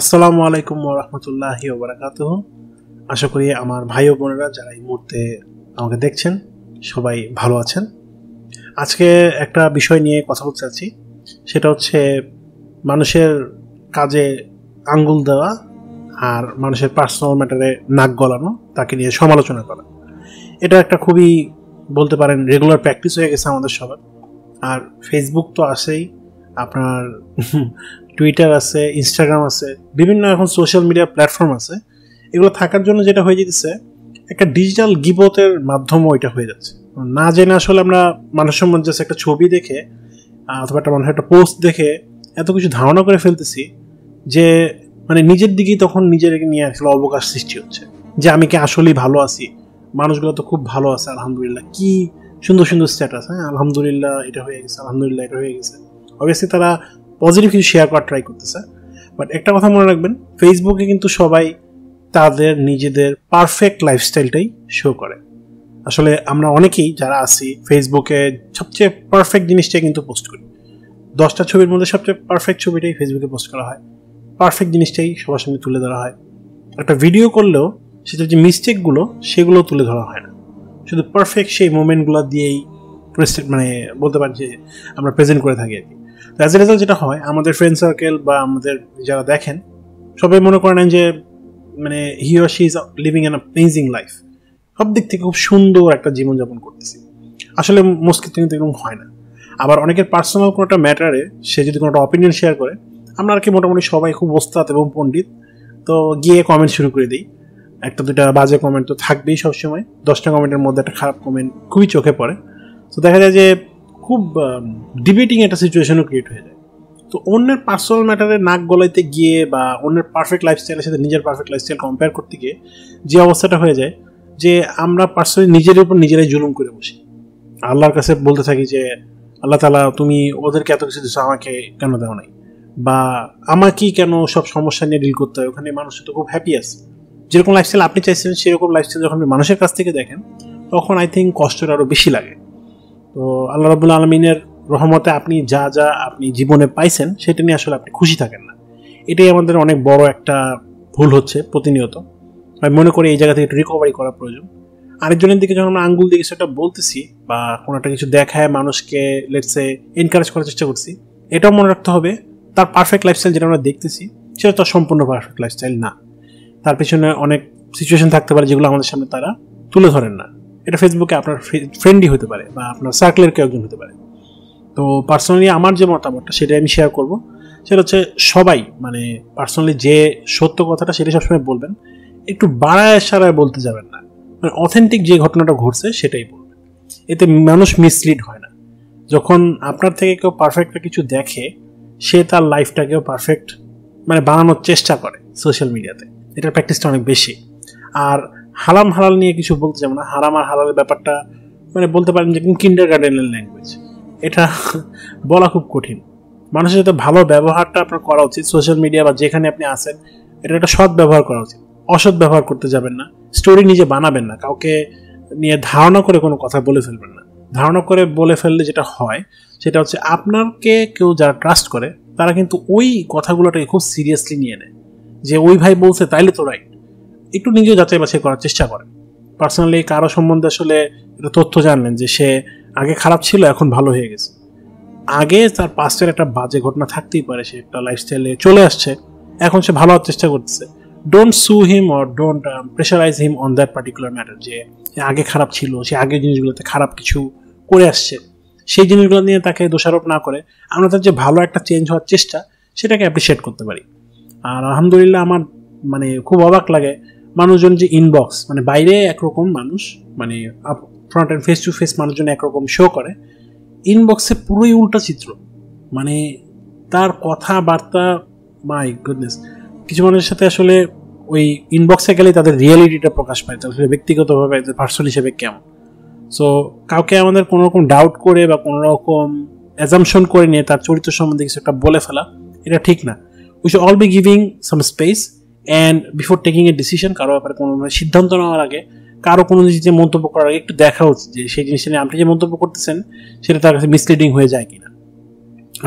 আসসালামু আলাইকুম রহমতুল্লাহি ওবরাকাত আশা করি আমার ভাই ও বোনেরা যারা এই মুহূর্তে আমাকে দেখছেন সবাই ভালো আছেন আজকে একটা বিষয় নিয়ে কথা বলতে চাচ্ছি সেটা হচ্ছে মানুষের কাজে আঙ্গুল দেওয়া আর মানুষের পার্সোনাল ম্যাটারে নাক গলানো তাকে নিয়ে সমালোচনা করা এটা একটা খুবই বলতে পারেন রেগুলার প্র্যাকটিস হয়ে গেছে আমাদের সবার আর ফেসবুক তো আসেই আপনার টুইটার আছে ইনস্টাগ্রাম আছে বিভিন্ন এখন সোশ্যাল মিডিয়া প্ল্যাটফর্ম আছে এগুলো থাকার জন্য যেটা হয়ে যেতেছে একটা ডিজিটাল গিবতের মাধ্যমও এটা হয়ে যাচ্ছে না জেনে আসলে আমরা মানুষের মধ্যে একটা ছবি দেখে অথবা একটা মানুষের একটা পোস্ট দেখে এত কিছু ধারণা করে ফেলতেছি যে মানে নিজের দিকেই তখন নিজের নিয়ে আসলে অবকাশ সৃষ্টি হচ্ছে যে আমি কি আসলেই ভালো আছি মানুষগুলো তো খুব ভালো আছে আলহামদুলিল্লাহ কি সুন্দর সুন্দর স্ট্যাটাস হ্যাঁ আলহামদুলিল্লাহ এটা হয়ে গেছে আলহামদুলিল্লাহ এটা হয়ে গেছে অবভিয়াসলি তারা পজিটিভ কিছু শেয়ার করার ট্রাই করতেছে বাট একটা কথা মনে রাখবেন ফেসবুকে কিন্তু সবাই তাদের নিজেদের পারফেক্ট লাইফস্টাইলটাই শো করে আসলে আমরা অনেকেই যারা আছি ফেসবুকে সবচেয়ে পারফেক্ট জিনিসটাই কিন্তু পোস্ট করি দশটা ছবির মধ্যে সবচেয়ে পারফেক্ট ছবিটাই ফেসবুকে পোস্ট করা হয় পারফেক্ট জিনিসটাই সবার সামনে তুলে ধরা হয় একটা ভিডিও করলেও সেটার যে মিস্টেকগুলো সেগুলো তুলে ধরা হয় না শুধু পারফেক্ট সেই মোমেন্টগুলো দিয়েই মানে বলতে পারি যে আমরা প্রেজেন্ট করে থাকি আর কি অ্যাজ এ রেজাল্ট যেটা হয় আমাদের ফ্রেন্ড সার্কেল বা আমাদের যারা দেখেন সবাই মনে করেন যে মানে he or she is living an amazing life সব দিক থেকে খুব সুন্দর একটা জীবনযাপন করতেছি আসলে মুশকিল কিন্তু এরকম হয় না আবার অনেকের পার্সোনাল কোনো একটা ম্যাটারে সে যদি কোনো একটা অপিনিয়ন শেয়ার করে আমরা আর কি মোটামুটি সবাই খুব ওস্তাদ এবং পণ্ডিত তো গিয়ে কমেন্ট শুরু করে দিই একটা দুটা বাজে কমেন্ট তো থাকবেই সবসময় দশটা কমেন্টের মধ্যে একটা খারাপ কমেন্ট খুবই চোখে পড়ে তো দেখা যায় যে খুব ডিবেটিং একটা সিচুয়েশনও ক্রিয়েট হয়ে যায় তো অন্যের পার্সোনাল ম্যাটারে নাক গলাইতে গিয়ে বা অন্যের পারফেক্ট লাইফস্টাইলের সাথে নিজের পারফেক্ট লাইফস্টাইল কম্পেয়ার করতে গিয়ে যে অবস্থাটা হয়ে যায় যে আমরা পার্সোনালি নিজের উপর নিজেরাই জুলুম করে বসি আল্লাহর কাছে বলতে থাকি যে আল্লাহ তালা তুমি ওদেরকে এত কিছু দিচ্ছ আমাকে কেন দেওয়া নাই বা আমাকেই কেন সব সমস্যা নিয়ে ডিল করতে হয় ওখানে মানুষ তো খুব হ্যাপি আছে যেরকম লাইফস্টাইল আপনি চাইছিলেন সেরকম লাইফস্টাইল যখন মানুষের কাছ থেকে দেখেন তখন আই থিঙ্ক কষ্টটা আরও বেশি লাগে তো আল্লাহ রবুল্লা আলমিনের রহমতে আপনি যা যা আপনি জীবনে পাইছেন সেটা নিয়ে আসলে আপনি খুশি থাকেন না এটাই আমাদের অনেক বড় একটা ভুল হচ্ছে প্রতিনিয়ত আমি মনে করি এই জায়গা থেকে একটু রিকভারি করা প্রয়োজন আরেকজনের দিকে যখন আমরা আঙ্গুল দিকে সেটা বলতেছি বা কোনো একটা কিছু দেখায় মানুষকে লেটসে এনকারেজ করার চেষ্টা করছি এটাও মনে রাখতে হবে তার পারফেক্ট লাইফস্টাইল যেটা আমরা দেখতেছি সেটা তার সম্পূর্ণ পারফেক্ট লাইফস্টাইল না তার পিছনে অনেক সিচুয়েশন থাকতে পারে যেগুলো আমাদের সামনে তারা তুলে ধরেন না এটা ফেসবুকে আপনার ফ্রেন্ডই হতে পারে বা আপনার সার্কেলের কেউ একজন হতে পারে তো পার্সোনালি আমার যে মতামতটা সেটাই আমি শেয়ার করব সেটা হচ্ছে সবাই মানে পার্সোনালি যে সত্য কথাটা সেটা সবসময় বলবেন একটু বাড়ায় সারায় বলতে যাবেন না মানে অথেন্টিক যে ঘটনাটা ঘটছে সেটাই বলবেন এতে মানুষ মিসলিড হয় না যখন আপনার থেকে কেউ পারফেক্টটা কিছু দেখে সে তার লাইফটাকেও পারফেক্ট মানে বানানোর চেষ্টা করে সোশ্যাল মিডিয়াতে এটার প্র্যাকটিসটা অনেক বেশি আর হারাম হালাল নিয়ে কিছু বলতে চাবো না হারাম আর হালালের ব্যাপারটা মানে বলতে পারেন যে কিন্ডার গার্ডেনের ল্যাঙ্গুয়েজ এটা বলা খুব কঠিন মানুষের সাথে ভালো ব্যবহারটা আপনার করা উচিত সোশ্যাল মিডিয়া বা যেখানে আপনি আসেন এটা একটা সৎ ব্যবহার করা উচিত অসৎ ব্যবহার করতে যাবেন না স্টোরি নিজে বানাবেন না কাউকে নিয়ে ধারণা করে কোনো কথা বলে ফেলবেন না ধারণা করে বলে ফেললে যেটা হয় সেটা হচ্ছে আপনাকে কেউ যারা ট্রাস্ট করে তারা কিন্তু ওই কথাগুলোটাকে খুব সিরিয়াসলি নিয়ে নেয় যে ওই ভাই বলছে তাইলে তো রাইট একটু নিজে যাচাই বাছাই করার চেষ্টা করেন পার্সোনালি কারো সম্বন্ধে আসলে তথ্য জানলেন যে সে আগে খারাপ ছিল এখন ভালো হয়ে গেছে আগে তার পাস্টের একটা বাজে ঘটনা থাকতেই পারে সে একটা লাইফস্টাইলে চলে আসছে এখন সে ভালো হওয়ার চেষ্টা করতেছে don't sue him or don't pressurise him on that particular matter যে আগে খারাপ ছিল সে আগে জিনিসগুলোতে খারাপ কিছু করে আসছে সেই জিনিসগুলো নিয়ে তাকে দোষারোপ না করে আমরা তার যে ভালো একটা চেঞ্জ হওয়ার চেষ্টা সেটাকে অ্যাপ্রিসিয়েট করতে পারি আর আলহামদুলিল্লাহ আমার মানে খুব অবাক লাগে মানুষজন যে ইনবক্স মানে বাইরে একরকম মানুষ মানে front and face to face মানুষজন একরকম শো করে ইনবক্সে পুরোই উল্টা চিত্র মানে তার কথাবার্তা মাই গুডনেস কিছু মানুষের সাথে আসলে ওই ইনবক্সে গেলেই তাদের রিয়ালিটিটা প্রকাশ পায় তাদের ব্যক্তিগতভাবে একদম পার্সন হিসেবে কেমন সো কাউকে আমাদের কোনো রকম ডাউট করে বা কোনো রকম অ্যাজামশন করে নিয়ে তার চরিত্র সম্বন্ধে কিছু একটা বলে ফেলা এটা ঠিক না we should all be giving some space and before taking a decision কারো ব্যাপারে কোনো মানে সিদ্ধান্ত নেওয়ার আগে কারো কোনো জিনিস যে মন্তব্য করার আগে একটু দেখা উচিত যে সেই জিনিসটা নিয়ে আপনি যে মন্তব্য করতেছেন সেটা তার কাছে মিসলিডিং হয়ে যায় কিনা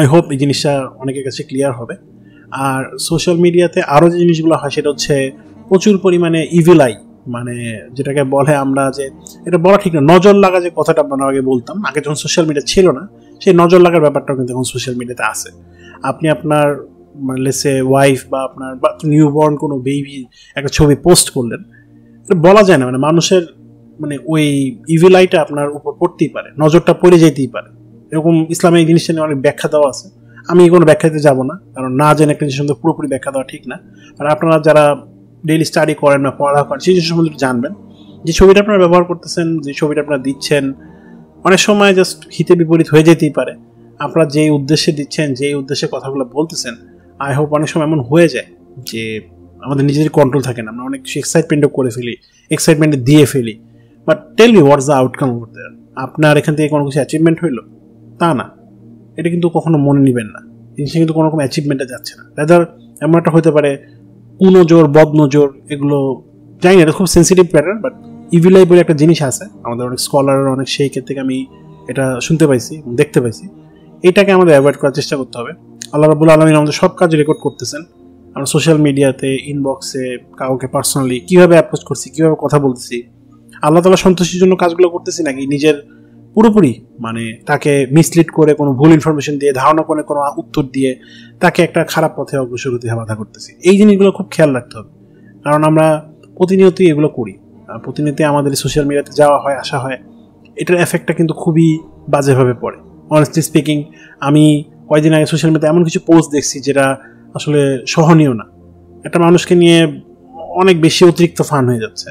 আই হোপ এই জিনিসটা অনেকের কাছে ক্লিয়ার হবে আর সোশ্যাল মিডিয়াতে আরও যে জিনিসগুলো হয় সেটা হচ্ছে প্রচুর পরিমাণে ইভিলাই মানে যেটাকে বলে আমরা যে এটা বলা ঠিক না নজর লাগা যে কথাটা আমরা আগে বলতাম আগে যখন সোশ্যাল মিডিয়া ছিল না সেই নজর লাগার ব্যাপারটাও কিন্তু এখন সোশ্যাল মিডিয়াতে আছে আপনি আপনার লেসে মানে ওয়াইফ বা আপনার নিউ বর্ন কোনো বেবি একটা ছবি পোস্ট করলেন বলা যায় না মানে মানুষের মানে ওই ইভিলাইটা আপনার উপর পড়তেই পারে নজরটা পড়ে যেতেই পারে এরকম ইসলামের এই জিনিসটা নিয়ে অনেক ব্যাখ্যা দেওয়া আছে আমি কোনো ব্যাখ্যা দিতে যাবো না কারণ না জেনে একটা জিনিস সম্বন্ধে পুরোপুরি ব্যাখ্যা দেওয়া ঠিক না আর আপনারা যারা ডেইলি স্টাডি করেন বা পড়া করেন সেই জিনিস সম্বন্ধে জানবেন যে ছবিটা আপনারা ব্যবহার করতেছেন যে ছবিটা আপনারা দিচ্ছেন অনেক সময় জাস্ট হিতে বিপরীত হয়ে যেতেই পারে আপনারা যেই উদ্দেশ্যে দিচ্ছেন যেই উদ্দেশ্যে কথাগুলো বলতেছেন আই হোপ অনেক সময় এমন হয়ে যায় যে আমাদের নিজেদের কন্ট্রোল থাকে না আমরা অনেক কিছু এক্সাইটমেন্টও করে ফেলি এক্সাইটমেন্টে দিয়ে ফেলি but tell you what's the outcome করতে দেয়ার আপনার এখান থেকে কোনো কিছু অ্যাচিভমেন্ট হইলো তা না এটা কিন্তু কখনো মনে নেবেন না জিনিসটা কিন্তু কোনো রকম অ্যাচিভমেন্টে যাচ্ছে না রাদার এমন একটা হতে পারে কুনজোর বদনজোর এগুলো জানি না এটা খুব সেন্সিটিভ প্যাটার্ন বাট ইভিলাই বলে একটা জিনিস আছে আমাদের অনেক স্কলার অনেক সেই ক্ষেত্রে আমি এটা শুনতে পাইছি দেখতে পাইছি এটাকে আমাদের অ্যাভয়েড করার চেষ্টা করতে হবে আল্লাহ রাবুল আলমিন আমাদের সব কাজ রেকর্ড করতেছেন আমরা সোশ্যাল মিডিয়াতে ইনবক্সে কাউকে পার্সোনালি কীভাবে অ্যাপ্রোচ করছি কীভাবে কথা বলতেছি আল্লাহ তালা সন্তুষ্টির জন্য কাজগুলো করতেছি নাকি নিজের পুরোপুরি মানে তাকে মিসলিড করে কোনো ভুল ইনফরমেশন দিয়ে ধারণা করে কোনো উত্তর দিয়ে তাকে একটা খারাপ পথে অগ্রসর হতে বাধা করতেছি এই জিনিসগুলো খুব খেয়াল রাখতে হবে কারণ আমরা প্রতিনিয়তই এগুলো করি প্রতিনিয়ত আমাদের সোশ্যাল মিডিয়াতে যাওয়া হয় আসা হয় এটার এফেক্টটা কিন্তু খুবই বাজেভাবে পড়ে অনেস্টলি স্পিকিং আমি কয়েকদিন আগে সোশ্যাল মিডিয়া এমন কিছু পোস্ট দেখছি যেটা আসলে সহনীয় না একটা মানুষকে নিয়ে অনেক বেশি অতিরিক্ত ফান হয়ে যাচ্ছে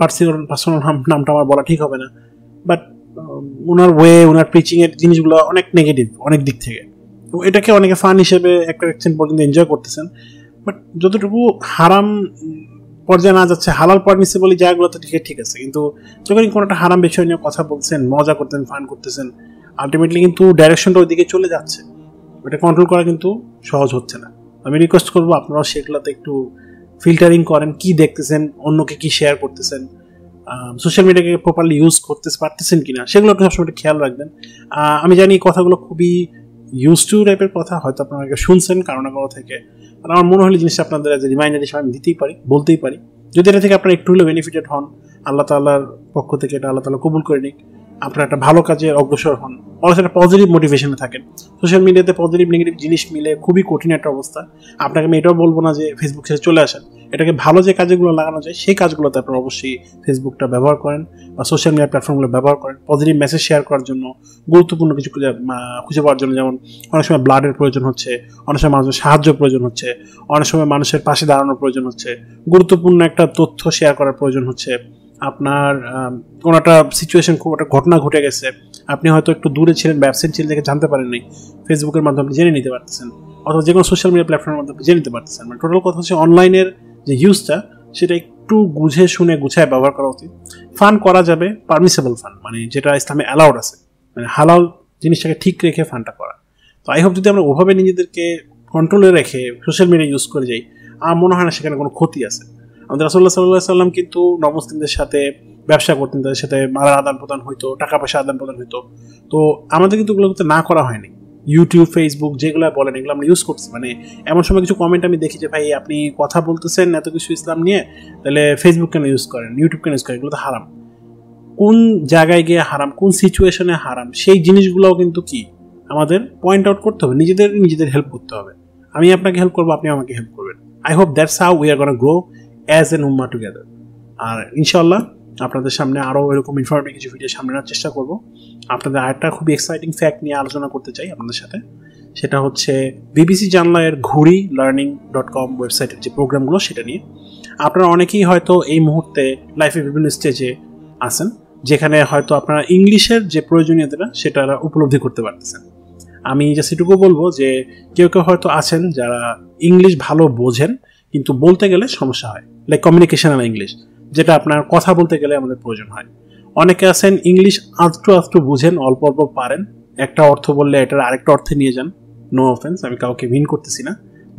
পার্সোনাল পার্সোনাল নামটা আমার বলা ঠিক হবে না বাট ওনার ওয়ে ওনার টিচিংয়ের জিনিসগুলো অনেক নেগেটিভ অনেক দিক থেকে তো এটাকে অনেকে ফান হিসেবে একটা একশন পর্যন্ত এনজয় করতেছেন বাট যতটুকু হারাম পর্যায়ে না যাচ্ছে হালাল বলে জায়গাগুলো তো ঠিক ঠিক আছে কিন্তু যখন কোনো একটা হারাম বিষয় নিয়ে কথা বলছেন মজা করতেন ফান করতেছেন আলটিমেটলি কিন্তু ডাইরেকশনটা ওইদিকে চলে যাচ্ছে ওটা কন্ট্রোল করা কিন্তু সহজ হচ্ছে না আমি রিকোয়েস্ট করবো আপনারাও সেগুলোতে একটু ফিল্টারিং করেন কি দেখতেছেন অন্যকে কি শেয়ার করতেছেন সোশ্যাল মিডিয়াকে প্রপারলি ইউজ করতে পারতেছেন কিনা সেগুলো একটু সবসময় খেয়াল রাখবেন আমি জানি এই কথাগুলো খুবই ইউজ টু টাইপের কথা হয়তো আপনারা শুনছেন কারো না কারো থেকে আর আমার মনে হলে জিনিসটা আপনাদের যে রিমাইন্ডার হিসেবে আমি দিতেই পারি বলতেই পারি যদি এটা থেকে আপনারা একটু হলেও বেনিফিটেড হন আল্লাহ তাল্লার পক্ষ থেকে এটা আল্লাহ তালা কবুল করে নিক আপনার একটা ভালো কাজে অগ্রসর হন অনেক একটা পজিটিভ মোটিভেশনে থাকেন সোশ্যাল মিডিয়াতে পজিটিভ নেগেটিভ জিনিস মিলে খুবই কঠিন একটা অবস্থা আপনাকে আমি এটাও বলবো না যে ফেসবুক ছেড়ে চলে আসেন এটাকে ভালো যে কাজগুলো লাগানো যায় সেই কাজগুলোতে আপনার অবশ্যই ফেসবুকটা ব্যবহার করেন বা সোশ্যাল মিডিয়া প্ল্যাটফর্মগুলো ব্যবহার করেন পজিটিভ মেসেজ শেয়ার করার জন্য গুরুত্বপূর্ণ কিছু খুঁজে খুঁজে পাওয়ার জন্য যেমন অনেক সময় ব্লাডের প্রয়োজন হচ্ছে অনেক সময় মানুষের সাহায্য প্রয়োজন হচ্ছে অনেক সময় মানুষের পাশে দাঁড়ানোর প্রয়োজন হচ্ছে গুরুত্বপূর্ণ একটা তথ্য শেয়ার করার প্রয়োজন হচ্ছে আপনার কোনো একটা সিচুয়েশন খুব একটা ঘটনা ঘটে গেছে আপনি হয়তো একটু দূরে ছিলেন ব্যবসায়ী ছিলেন দেখে জানতে পারেননি ফেসবুকের মাধ্যমে আপনি জেনে নিতে পারতেছেন অথবা যে কোনো সোশ্যাল মিডিয়া প্ল্যাটফর্মের মাধ্যমে জেনে নিতে পারতেছেন মানে টোটাল কথা হচ্ছে অনলাইনের যে ইউজটা সেটা একটু বুঝে শুনে গুছায় ব্যবহার করা উচিত ফান করা যাবে পারমিসেবল ফান মানে যেটা ইসলামে অ্যালাউড আছে মানে হালাল জিনিসটাকে ঠিক রেখে ফানটা করা তো আই হোপ যদি আমরা ওভাবে নিজেদেরকে কন্ট্রোলে রেখে সোশ্যাল মিডিয়া ইউজ করে যাই আমার মনে হয় না সেখানে কোনো ক্ষতি আছে আমাদের রাসুল্লাহ সাল্লাহ সাল্লাম কিন্তু নমস্তিনদের সাথে ব্যবসা করতেন তাদের সাথে মালার আদান প্রদান হইতো টাকা পয়সা আদান প্রদান হইতো তো আমাদের কিন্তু ওগুলো কিন্তু না করা হয়নি ইউটিউব ফেসবুক যেগুলো বলেন এগুলো আমরা ইউজ করছি মানে এমন সময় কিছু কমেন্ট আমি দেখি যে ভাই আপনি কথা বলতেছেন এত কিছু ইসলাম নিয়ে তাহলে ফেসবুক কেন ইউজ করেন ইউটিউব কেন ইউজ করেন এগুলো তো হারাম কোন জায়গায় গিয়ে হারাম কোন সিচুয়েশনে হারাম সেই জিনিসগুলোও কিন্তু কি আমাদের পয়েন্ট আউট করতে হবে নিজেদের নিজেদের হেল্প করতে হবে আমি আপনাকে হেল্প করবো আপনি আমাকে হেল্প করবেন I hope that's how we are gonna grow as an উম্মা টুগেদার আর ইনশাল্লাহ আপনাদের সামনে আরও এরকম ইনফরমেটিভ কিছু ভিডিও সামনে আনার চেষ্টা করব আপনাদের আরেকটা খুবই এক্সাইটিং ফ্যাক্ট নিয়ে আলোচনা করতে চাই আপনাদের সাথে সেটা হচ্ছে বিবিসি জানলা এর ঘুরি লার্নিং ডট কম ওয়েবসাইটের যে প্রোগ্রামগুলো সেটা নিয়ে আপনারা অনেকেই হয়তো এই মুহূর্তে লাইফের বিভিন্ন স্টেজে আছেন যেখানে হয়তো আপনারা ইংলিশের যে প্রয়োজনীয়তাটা সেটা উপলব্ধি করতে পারতেছেন আমি যা সেটুকু বলবো যে কেউ কেউ হয়তো আছেন যারা ইংলিশ ভালো বোঝেন কিন্তু বলতে গেলে সমস্যা হয় লাইক অ্যান্ড ইংলিশ যেটা আপনার কথা বলতে গেলে আমাদের প্রয়োজন হয় অনেকে আছেন ইংলিশ আধটু আধটু বুঝেন অল্প অল্প পারেন একটা অর্থ বললে এটার আরেকটা অর্থে নিয়ে যান নো অফেন্স আমি কাউকে ভিন করতেছি না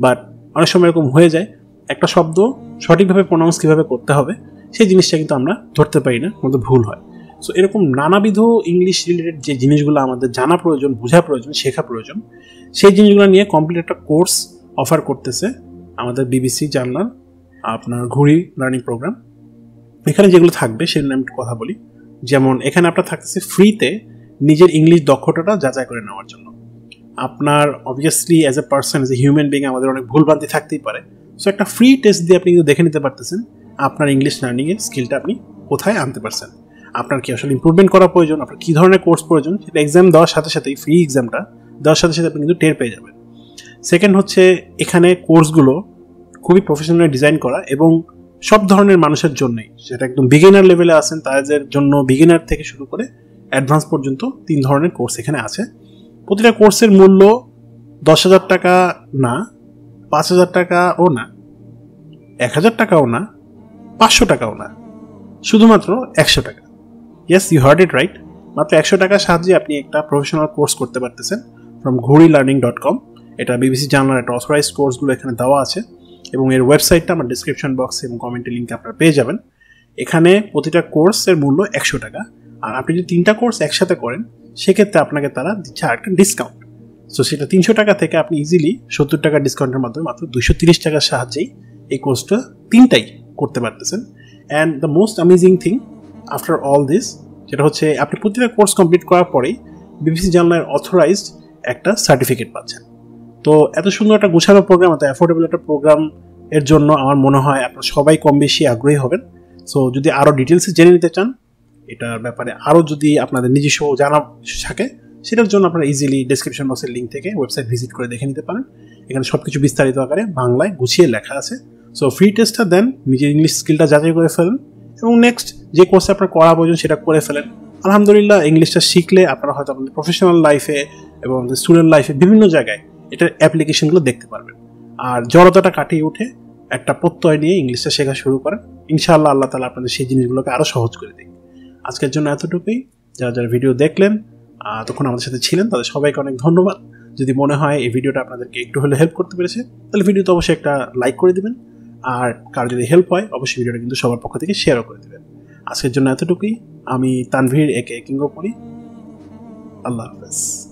বাট অনেক সময় এরকম হয়ে যায় একটা শব্দ সঠিকভাবে প্রোনাউন্স কীভাবে করতে হবে সেই জিনিসটা কিন্তু আমরা ধরতে পারি না আমাদের ভুল হয় সো এরকম নানাবিধ ইংলিশ রিলেটেড যে জিনিসগুলো আমাদের জানা প্রয়োজন বোঝা প্রয়োজন শেখা প্রয়োজন সেই জিনিসগুলো নিয়ে কমপ্লিট একটা কোর্স অফার করতেছে আমাদের বিবিসি জার্নাল আপনার ঘুড়ি লার্নিং প্রোগ্রাম এখানে যেগুলো থাকবে সেগুলো আমি একটু কথা বলি যেমন এখানে আপনার থাকতেছে ফ্রিতে নিজের ইংলিশ দক্ষতাটা যাচাই করে নেওয়ার জন্য আপনার obviously as a person as a human being আমাদের অনেক ভুলভ্রান্তি থাকতেই পারে সো একটা ফ্রি টেস্ট দিয়ে আপনি কিন্তু দেখে নিতে পারতেছেন আপনার ইংলিশ লার্নিংয়ের স্কিলটা আপনি কোথায় আনতে পারছেন আপনার কি আসলে ইম্প্রুভমেন্ট করা প্রয়োজন আপনার কী ধরনের কোর্স প্রয়োজন সেটা এক্সাম দেওয়ার সাথে সাথেই ফ্রি এক্সামটা দেওয়ার সাথে সাথে আপনি কিন্তু টের পেয়ে যাবেন সেকেন্ড হচ্ছে এখানে কোর্সগুলো খুবই প্রফেশনালি ডিজাইন করা এবং সব ধরনের মানুষের জন্যই সেটা একদম বিগিনার লেভেলে আছেন তাদের জন্য বিগিনার থেকে শুরু করে অ্যাডভান্স পর্যন্ত তিন ধরনের কোর্স এখানে আছে প্রতিটা কোর্সের মূল্য দশ হাজার টাকা না পাঁচ হাজার টাকাও না এক হাজার টাকাও না পাঁচশো টাকাও না শুধুমাত্র একশো টাকা yes you heard it right মাত্র একশো টাকার সাহায্যে আপনি একটা প্রফেশনাল কোর্স করতে পারতেছেন ফ্রম ঘড়ি লার্নিং ডট কম এটা বিবিসি জার্নাল একটা অথরাইজ কোর্সগুলো এখানে দেওয়া আছে এবং এর ওয়েবসাইটটা আমার ডিসক্রিপশন বক্স এবং কমেন্টে লিঙ্কে আপনারা পেয়ে যাবেন এখানে প্রতিটা কোর্সের মূল্য একশো টাকা আর আপনি যদি তিনটা কোর্স একসাথে করেন সেক্ষেত্রে আপনাকে তারা দিচ্ছে আরেকটা ডিসকাউন্ট সো সেটা তিনশো টাকা থেকে আপনি ইজিলি সত্তর টাকা ডিসকাউন্টের মাধ্যমে মাত্র দুশো তিরিশ টাকার সাহায্যেই এই কোর্সটা তিনটাই করতে পারতেছেন and the most amazing thing after all this যেটা হচ্ছে আপনি প্রতিটা কোর্স কমপ্লিট করার পরেই বিবিসি জার্নালের অথরাইজড একটা সার্টিফিকেট পাচ্ছেন তো এত সুন্দর একটা গোছানো প্রোগ্রাম এত অ্যাফোর্ডেবল একটা প্রোগ্রাম এর জন্য আমার মনে হয় আপনারা সবাই কম বেশি আগ্রহী হবেন সো যদি আরও ডিটেলসে জেনে নিতে চান এটার ব্যাপারে আরও যদি আপনাদের নিজস্ব জানা থাকে সেটার জন্য আপনারা ইজিলি ডিসক্রিপশন বক্সের লিঙ্ক থেকে ওয়েবসাইট ভিজিট করে দেখে নিতে পারেন এখানে সব কিছু বিস্তারিত আকারে বাংলায় গুছিয়ে লেখা আছে সো ফ্রি টেস্টটা দেন নিজের ইংলিশ স্কিলটা যাচাই করে ফেলেন এবং নেক্সট যে কোর্সে আপনার করা প্রয়োজন সেটা করে ফেলেন আলহামদুলিল্লাহ ইংলিশটা শিখলে আপনারা হয়তো আপনাদের প্রফেশনাল লাইফে এবং স্টুডেন্ট লাইফে বিভিন্ন জায়গায় এটার অ্যাপ্লিকেশনগুলো দেখতে পারবেন আর জড়তাটা কাটিয়ে উঠে একটা প্রত্যয় নিয়ে ইংলিশটা শেখা শুরু করেন ইনশাআল্লাহ আল্লাহ তালা আপনাদের সেই জিনিসগুলোকে আরও সহজ করে দিন আজকের জন্য এতটুকুই যারা যারা ভিডিও দেখলেন তখন আমাদের সাথে ছিলেন তাদের সবাইকে অনেক ধন্যবাদ যদি মনে হয় এই ভিডিওটা আপনাদেরকে একটু হলে হেল্প করতে পেরেছে তাহলে ভিডিওতে অবশ্যই একটা লাইক করে দেবেন আর কার যদি হেল্প হয় অবশ্যই ভিডিওটা কিন্তু সবার পক্ষ থেকে শেয়ারও করে দেবেন আজকের জন্য এতটুকুই আমি তানভীর একে কিঙ্গ পড়ি আল্লাহ হাফেজ